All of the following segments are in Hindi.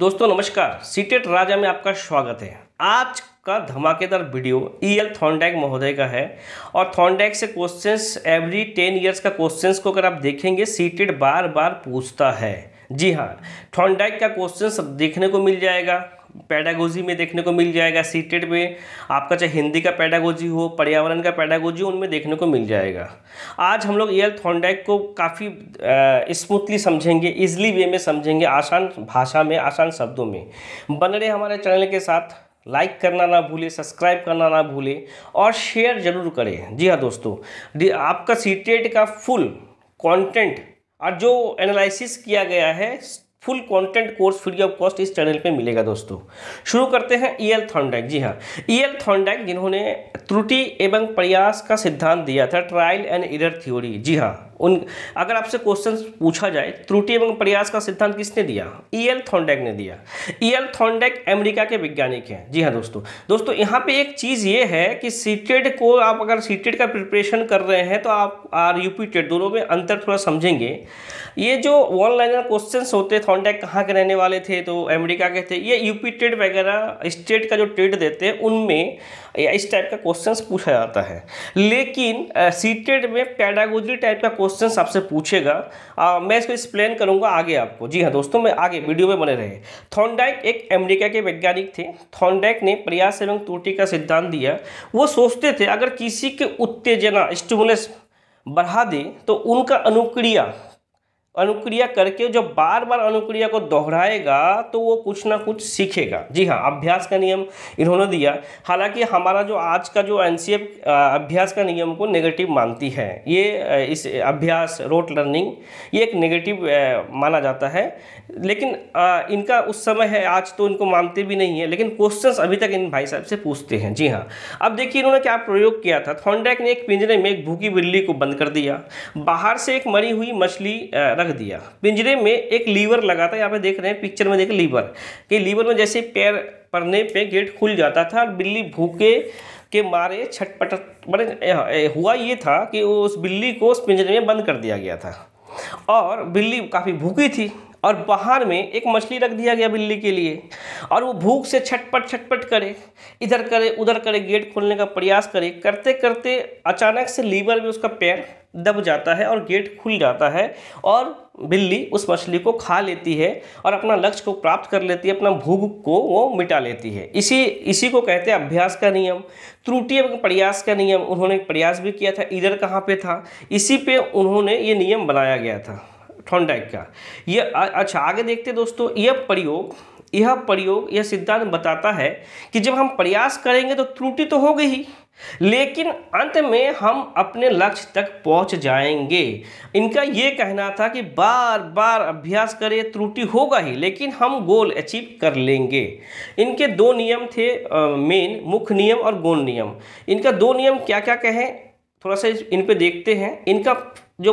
दोस्तों नमस्कार सीटेट राजा में आपका स्वागत है आज का धमाकेदार वीडियो ई एल थॉन्डैग महोदय का है और थॉन्डैग से क्वेश्चंस एवरी टेन इयर्स का क्वेश्चंस को अगर आप देखेंगे सीटेट बार बार पूछता है जी हाँ थॉन्डैक का क्वेश्चंस देखने को मिल जाएगा पैडागोजी में देखने को मिल जाएगा सीटेड में आपका चाहे हिंदी का पैडागोजी हो पर्यावरण का पैडागोजी हो उनमें देखने को मिल जाएगा आज हम लोग एयर थॉन्डैक को काफ़ी स्मूथली समझेंगे इजली वे में समझेंगे आसान भाषा में आसान शब्दों में बन रहे हमारे चैनल के साथ लाइक करना ना भूले सब्सक्राइब करना ना भूले और शेयर ज़रूर करें जी हाँ दोस्तों आपका सीटेड का फुल कॉन्टेंट और जो एनालिसिस किया गया है full content course free of cost इस चैनल पे मिलेगा दोस्तों शुरू करते हैं ई एल थॉन्डैक जी हाँ ई एल थॉन्डैक जिन्होंने त्रुटि एवं प्रयास का सिद्धांत दिया था ट्रायल एंड इरर थ्योरी जी हाँ उन अगर आपसे क्वेश्चन पूछा जाए त्रुटि एवं प्रयास का सिद्धांत किसने दिया ई एल थॉन्डेक ने दिया ई एल थॉन्डेक अमेरिका के वैज्ञानिक हैं जी हाँ दोस्तों दोस्तों यहाँ पे एक चीज़ ये है कि सीटेड को आप अगर सीटेड का प्रिपरेशन कर रहे हैं तो आप आर यूपीटेड दोनों में अंतर थोड़ा समझेंगे ये जो वन लाइनर क्वेश्चन होते थॉन्डेक कहाँ के रहने वाले थे तो अमेरिका के थे ये यूपी वगैरह स्टेट का जो ट्रेड देते हैं उनमें इस टाइप का क्वेश्चन पूछा जाता है लेकिन सीटेड में पैडागोजी टाइप का क्वेश्चन आपसे पूछेगा आ, मैं इसको एक्सप्लेन करूंगा आगे आपको जी हाँ दोस्तों मैं आगे वीडियो में बने रहे थॉन्डाइक एक अमेरिका के वैज्ञानिक थे थॉन्डाइक ने प्रयास एवं त्रुटि का सिद्धांत दिया वो सोचते थे अगर किसी के उत्तेजना स्टिमुलस बढ़ा दे तो उनका अनुक्रिया अनुक्रिया करके जब बार बार अनुक्रिया को दोहराएगा तो वो कुछ ना कुछ सीखेगा जी हाँ अभ्यास का नियम इन्होंने दिया हालांकि हमारा जो आज का जो एन अभ्यास का नियम को नेगेटिव मानती है ये इस अभ्यास रोट लर्निंग ये एक नेगेटिव माना जाता है लेकिन इनका उस समय है आज तो इनको मानते भी नहीं है लेकिन क्वेश्चन अभी तक इन भाई साहब से पूछते हैं जी हाँ अब देखिए इन्होंने क्या प्रयोग किया था थॉन्डैक ने एक पिंजरे में एक भूखी बिल्ली को बंद कर दिया बाहर से एक मरी हुई मछली रख रख दिया पिंजरे में एक लीवर लगा था यहाँ पे देख रहे हैं पिक्चर में देख लीवर कि लीवर में जैसे पैर पड़ने पे गेट खुल जाता था और बिल्ली भूखे के मारे छटपट मैंने हुआ ये था कि उस बिल्ली को उस पिंजरे में बंद कर दिया गया था और बिल्ली काफ़ी भूखी थी और बाहर में एक मछली रख दिया गया बिल्ली के लिए और वो भूख से छटपट छटपट करे इधर करे उधर करे गेट खोलने का प्रयास करे करते करते अचानक से लीवर में उसका पैर दब जाता है और गेट खुल जाता है और बिल्ली उस मछली को खा लेती है और अपना लक्ष्य को प्राप्त कर लेती है अपना भूख को वो मिटा लेती है इसी इसी को कहते हैं अभ्यास का नियम त्रुटि एवं प्रयास का नियम उन्होंने प्रयास भी किया था इधर कहाँ पे था इसी पे उन्होंने ये नियम बनाया गया था थॉन्डाइक का यह अच्छा आगे देखते दोस्तों यह प्रयोग यह प्रयोग यह सिद्धांत बताता है कि जब हम प्रयास करेंगे तो त्रुटि तो होगी ही लेकिन अंत में हम अपने लक्ष्य तक पहुंच जाएंगे इनका ये कहना था कि बार बार अभ्यास करें त्रुटि होगा ही लेकिन हम गोल अचीव कर लेंगे इनके दो नियम थे मेन मुख्य नियम और गोल नियम इनका दो नियम क्या क्या कहें थोड़ा सा इन पर देखते हैं इनका जो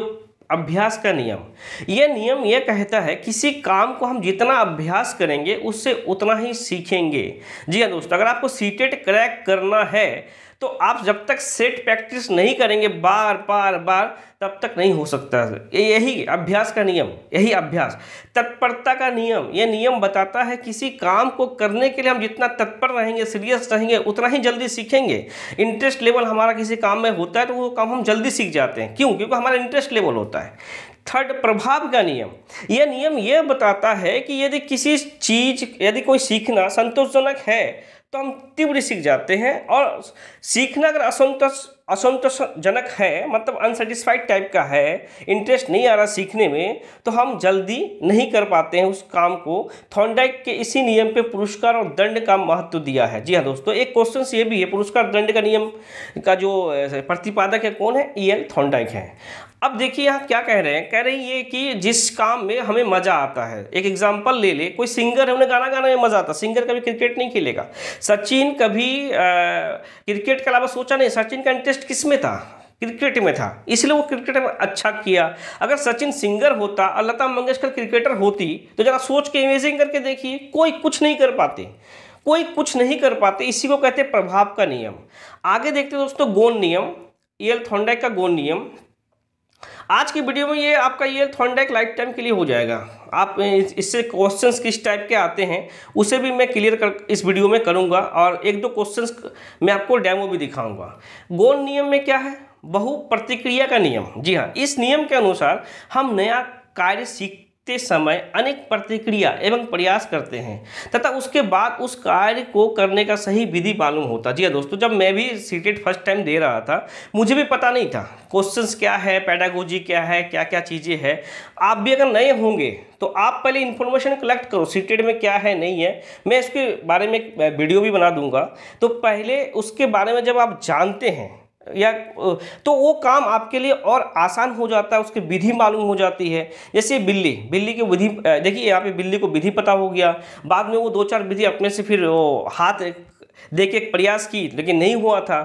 अभ्यास का नियम यह नियम यह कहता है किसी काम को हम जितना अभ्यास करेंगे उससे उतना ही सीखेंगे जी हाँ दोस्तों अगर आपको सीटेट क्रैक करना है तो आप जब तक सेट प्रैक्टिस नहीं करेंगे बार बार बार तब तक नहीं हो सकता है यही अभ्यास का नियम यही अभ्यास तत्परता का नियम ये नियम बताता है किसी काम को करने के लिए हम जितना तत्पर रहेंगे सीरियस रहेंगे उतना ही जल्दी सीखेंगे इंटरेस्ट लेवल हमारा किसी काम में होता है तो वो काम हम जल्दी सीख जाते हैं क्यों क्योंकि हमारा इंटरेस्ट लेवल होता है थर्ड प्रभाव का नियम यह नियम यह बताता है कि यदि किसी चीज यदि कोई सीखना संतोषजनक है तो हम तीव्र सीख जाते हैं और सीखना अगर असंतोष असंतोषजनक है मतलब अनसेटिस्फाइड टाइप का है इंटरेस्ट नहीं आ रहा सीखने में तो हम जल्दी नहीं कर पाते हैं उस काम को थॉन्डाइक के इसी नियम पे पुरस्कार और दंड का महत्व दिया है जी हाँ दोस्तों एक क्वेश्चन ये भी है पुरस्कार दंड का नियम का जो प्रतिपादक है कौन है ई एल थॉन्डाइक है अब देखिए यहाँ क्या कह रहे हैं कह रहे हैं ये कि जिस काम में हमें मज़ा आता है एक एग्जाम्पल ले ले कोई सिंगर है उन्हें गाना गाने में मज़ा आता सिंगर कभी क्रिकेट नहीं खेलेगा सचिन कभी आ, क्रिकेट के अलावा सोचा नहीं सचिन का इंटरेस्ट किस में था क्रिकेट में था इसलिए वो क्रिकेट में अच्छा किया अगर सचिन सिंगर होता और लता मंगेशकर क्रिकेटर होती तो ज़रा सोच के इमेजिंग करके देखिए कोई कुछ नहीं कर पाते कोई कुछ नहीं कर पाते इसी को कहते प्रभाव का नियम आगे देखते दोस्तों गोन नियम एल e थोंडैक का गोन नियम आज की वीडियो में ये आपका ये थॉन्डेक लाइफ टाइम के लिए हो जाएगा आप इससे क्वेश्चंस किस टाइप के आते हैं उसे भी मैं क्लियर कर इस वीडियो में करूँगा और एक दो क्वेश्चंस मैं आपको डेमो भी दिखाऊँगा गोल नियम में क्या है बहु प्रतिक्रिया का नियम जी हाँ इस नियम के अनुसार हम नया कार्य सीख ते समय अनेक प्रतिक्रिया एवं प्रयास करते हैं तथा उसके बाद उस कार्य को करने का सही विधि मालूम होता जी हाँ दोस्तों जब मैं भी सीटेट फर्स्ट टाइम दे रहा था मुझे भी पता नहीं था क्वेश्चंस क्या है पैडागोजी क्या है क्या क्या चीज़ें हैं आप भी अगर नए होंगे तो आप पहले इन्फॉर्मेशन कलेक्ट करो सीटेट में क्या है नहीं है मैं इसके बारे में वीडियो भी बना दूंगा तो पहले उसके बारे में जब आप जानते हैं या तो वो काम आपके लिए और आसान हो जाता है उसकी विधि मालूम हो जाती है जैसे बिल्ली बिल्ली की विधि देखिए यहाँ पे बिल्ली को विधि पता हो गया बाद में वो दो चार विधि अपने से फिर वो हाथ दे के प्रयास की लेकिन नहीं हुआ था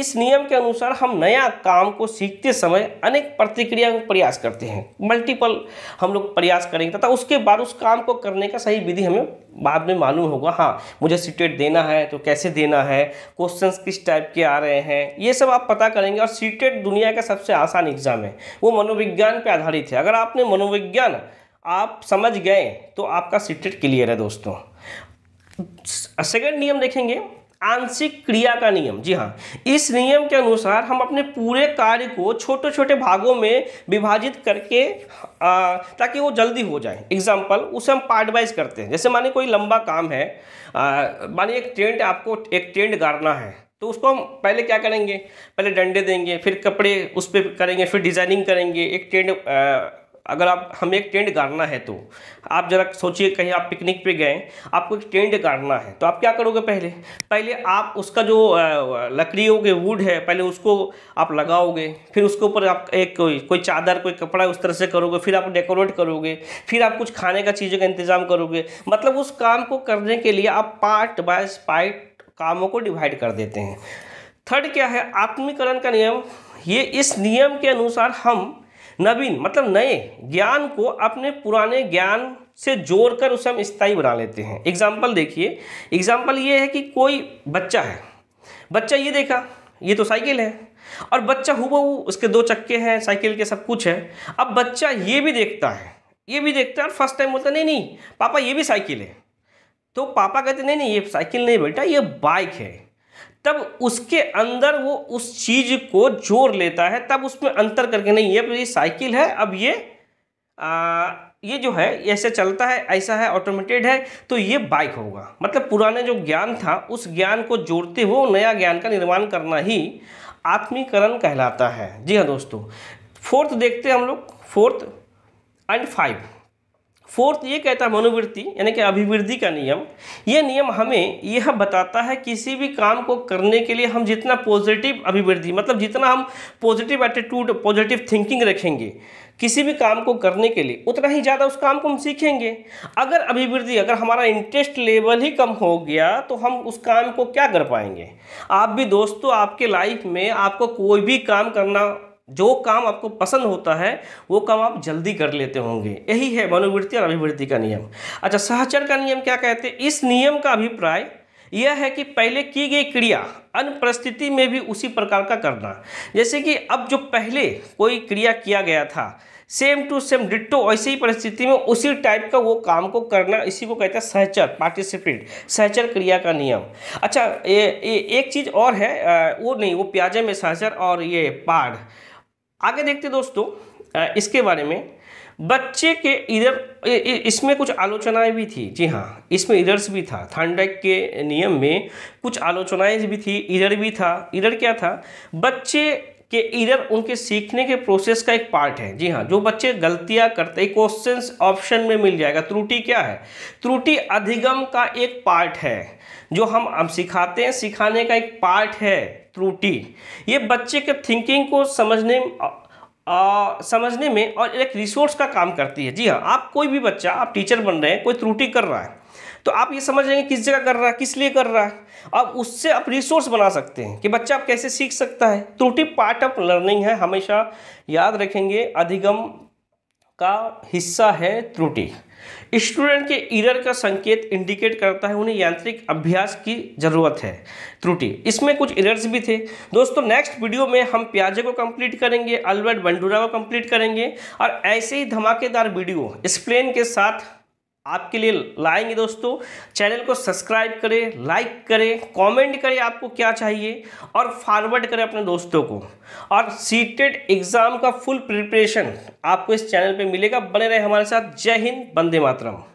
इस नियम के अनुसार हम नया काम को सीखते समय अनेक प्रतिक्रिया का प्रयास करते हैं मल्टीपल हम लोग प्रयास करेंगे तथा उसके बाद उस काम को करने का सही विधि हमें बाद में मालूम होगा हाँ मुझे सिटेट देना है तो कैसे देना है क्वेश्चंस किस टाइप के आ रहे हैं ये सब आप आप पता करेंगे और सीटेट दुनिया का सबसे आसान एग्ज़ाम है वो मनोविज्ञान पे आधारित है अगर आपने मनोविज्ञान आप समझ गए तो आपका सीटेट क्लियर है दोस्तों सेकेंड नियम देखेंगे आंशिक क्रिया का नियम जी हाँ इस नियम के अनुसार हम अपने पूरे कार्य को छोटे छोटे भागों में विभाजित करके आ, ताकि वो जल्दी हो जाए एग्जाम्पल उसे हम पार्ट वाइज करते हैं जैसे मानिए कोई लंबा काम है मानिए एक टेंट आपको एक टेंट गाड़ना है तो उसको हम पहले क्या करेंगे पहले डंडे देंगे फिर कपड़े उस पर करेंगे फिर डिज़ाइनिंग करेंगे एक टेंट अगर आप हमें एक टेंट गाड़ना है तो आप ज़रा सोचिए कहीं आप पिकनिक पे गए आपको एक टेंट गाड़ना है तो आप क्या करोगे पहले पहले आप उसका जो लकड़ियों के वुड है पहले उसको आप लगाओगे फिर उसके ऊपर आप एक कोई कोई चादर कोई कपड़ा उस तरह से करोगे फिर आप डेकोरेट करोगे फिर आप कुछ खाने का चीज़ों का इंतज़ाम करोगे मतलब उस काम को करने के लिए आप पार्ट बाय पार्ट कामों को डिवाइड कर देते हैं थर्ड क्या है आत्मीकरण का नियम ये इस नियम के अनुसार हम नवीन मतलब नए ज्ञान को अपने पुराने ज्ञान से जोड़कर उसे हम स्थायी बना लेते हैं एग्जाम्पल देखिए एग्जाम्पल ये है कि कोई बच्चा है बच्चा ये देखा ये तो साइकिल है और बच्चा हु उसके दो चक्के हैं साइकिल के सब कुछ है अब बच्चा ये भी देखता है ये भी देखता है और फर्स्ट टाइम बोलता नहीं नहीं पापा ये भी साइकिल है तो पापा कहते नहीं नहीं ये साइकिल नहीं बेटा ये बाइक है तब उसके अंदर वो उस चीज़ को जोड़ लेता है तब उसमें अंतर करके नहीं ये ये साइकिल है अब ये आ, ये जो है ऐसे चलता है ऐसा है ऑटोमेटेड है तो ये बाइक होगा मतलब पुराने जो ज्ञान था उस ज्ञान को जोड़ते हुए नया ज्ञान का निर्माण करना ही आत्मीकरण कहलाता है जी हाँ दोस्तों फोर्थ देखते हैं हम लोग फोर्थ एंड फाइव फोर्थ ये कहता है मनोवृत्ति यानी कि अभिवृद्धि का नियम ये नियम हमें यह बताता है किसी भी काम को करने के लिए हम जितना पॉजिटिव अभिवृद्धि मतलब जितना हम पॉजिटिव एटीट्यूड पॉजिटिव थिंकिंग रखेंगे किसी भी काम को करने के लिए उतना ही ज़्यादा उस काम को हम सीखेंगे अगर अभिवृद्धि अगर हमारा इंटरेस्ट लेवल ही कम हो गया तो हम उस काम को क्या कर पाएंगे आप भी दोस्तों आपके लाइफ में आपको कोई भी काम करना जो काम आपको पसंद होता है वो काम आप जल्दी कर लेते होंगे यही है मनोवृत्ति और अभिवृत्ति का नियम अच्छा सहचर का नियम क्या कहते हैं इस नियम का अभिप्राय यह है कि पहले की गई क्रिया अन्य परिस्थिति में भी उसी प्रकार का करना जैसे कि अब जो पहले कोई क्रिया किया गया था सेम टू सेम डिट्टो ऐसी ही परिस्थिति में उसी टाइप का वो काम को करना इसी को कहते हैं सहचर पार्टिसिपेट सहचर क्रिया का नियम अच्छा ये, एक चीज़ और है आ, वो नहीं वो प्याजे में सहचर और ये पाढ़ आगे देखते दोस्तों इसके बारे में बच्चे के इधर इसमें कुछ आलोचनाएं भी थी जी हाँ इसमें इधर्स भी था थंडक के नियम में कुछ आलोचनाएं भी थी इधर भी था इधर क्या था बच्चे कि इधर उनके सीखने के प्रोसेस का एक पार्ट है जी हाँ जो बच्चे गलतियाँ करते हैं क्वेश्चन ऑप्शन में मिल जाएगा त्रुटि क्या है त्रुटि अधिगम का एक पार्ट है जो हम हम सिखाते हैं सिखाने का एक पार्ट है त्रुटि ये बच्चे के थिंकिंग को समझने आ, समझने में और एक रिसोर्स का काम करती है जी हाँ आप कोई भी बच्चा आप टीचर बन रहे हैं कोई त्रुटि कर रहा है तो आप ये समझ लेंगे किस जगह कर रहा है किस लिए कर रहा है अब उससे आप रिसोर्स बना सकते हैं कि बच्चा आप कैसे सीख सकता है त्रुटि पार्ट ऑफ लर्निंग है हमेशा याद रखेंगे अधिगम का हिस्सा है त्रुटि स्टूडेंट के इरर का संकेत इंडिकेट करता है उन्हें यांत्रिक अभ्यास की जरूरत है त्रुटि इसमें कुछ इरर्स भी थे दोस्तों नेक्स्ट वीडियो में हम प्याजे को कंप्लीट करेंगे अल्बर्ट बंडूरा को कंप्लीट करेंगे और ऐसे ही धमाकेदार वीडियो एक्सप्लेन के साथ आपके लिए लाएंगे दोस्तों चैनल को सब्सक्राइब करें लाइक करें कमेंट करें आपको क्या चाहिए और फॉरवर्ड करें अपने दोस्तों को और सीटेड एग्ज़ाम का फुल प्रिपरेशन आपको इस चैनल पे मिलेगा बने रहे हमारे साथ जय हिंद बंदे मातरम